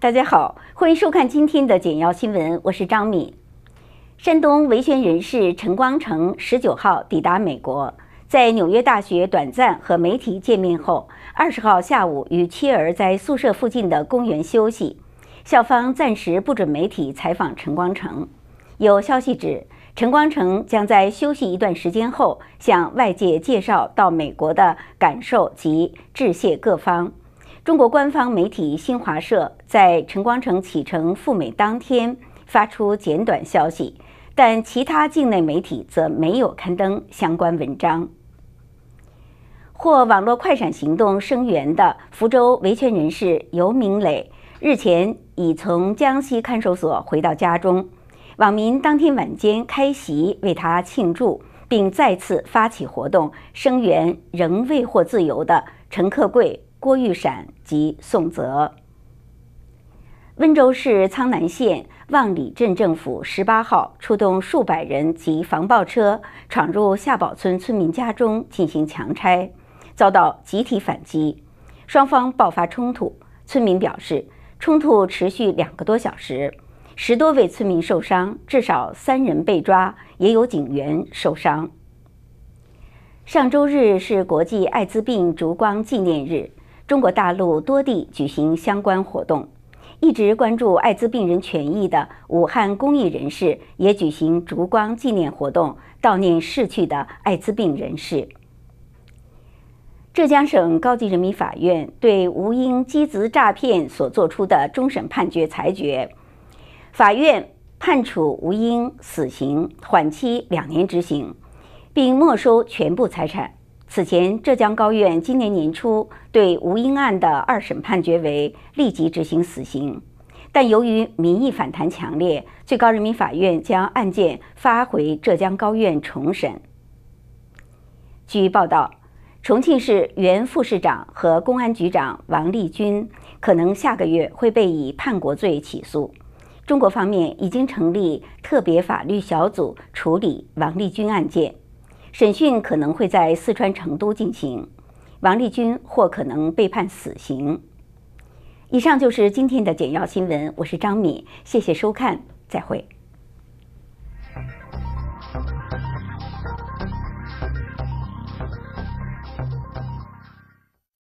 大家好，欢迎收看今天的简要新闻，我是张敏。山东维权人士陈光诚十九号抵达美国，在纽约大学短暂和媒体见面后，二十号下午与妻儿在宿舍附近的公园休息。校方暂时不准媒体采访陈光诚。有消息指。陈光诚将在休息一段时间后向外界介绍到美国的感受及致谢各方。中国官方媒体新华社在陈光诚启程赴美当天发出简短消息，但其他境内媒体则没有刊登相关文章。获网络快闪行动声援的福州维权人士游明磊日前已从江西看守所回到家中。网民当天晚间开席为他庆祝，并再次发起活动声援仍未获自由的陈克贵、郭玉闪及宋泽。温州市苍南县望里镇政府十八号出动数百人及防爆车，闯入下堡村村民家中进行强拆，遭到集体反击，双方爆发冲突。村民表示，冲突持续两个多小时。十多位村民受伤，至少三人被抓，也有警员受伤。上周日是国际艾滋病烛光纪念日，中国大陆多地举行相关活动。一直关注艾滋病人权益的武汉公益人士也举行烛光纪念活动，悼念逝去的艾滋病人士。浙江省高级人民法院对吴英机资诈骗所作出的终审判决裁决。法院判处吴英死刑，缓期两年执行，并没收全部财产。此前，浙江高院今年年初对吴英案的二审判决为立即执行死刑，但由于民意反弹强烈，最高人民法院将案件发回浙江高院重审。据报道，重庆市原副市长和公安局长王立军可能下个月会被以叛国罪起诉。中国方面已经成立特别法律小组处理王立军案件，审讯可能会在四川成都进行，王立军或可能被判死刑。以上就是今天的简要新闻，我是张敏，谢谢收看，再会。